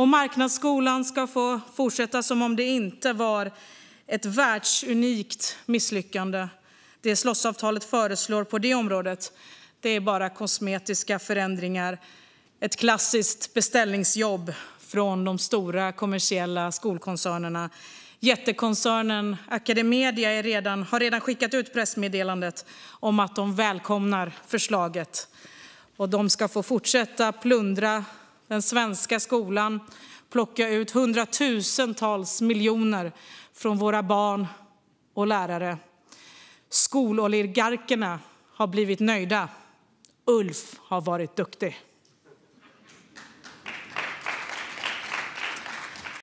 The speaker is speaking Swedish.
Och marknadsskolan ska få fortsätta som om det inte var ett världsunikt misslyckande. Det slottsavtalet föreslår på det området är bara kosmetiska förändringar, ett klassiskt beställningsjobb från de stora kommersiella skolkoncernerna. Jättekoncernen Academedia redan, har redan skickat ut pressmeddelandet om att de välkomnar förslaget. Och de ska få fortsätta plundra den svenska skolan, plocka ut hundratusentals miljoner från våra barn och lärare. Skololigarkerna har blivit nöjda. Ulf har varit duktig.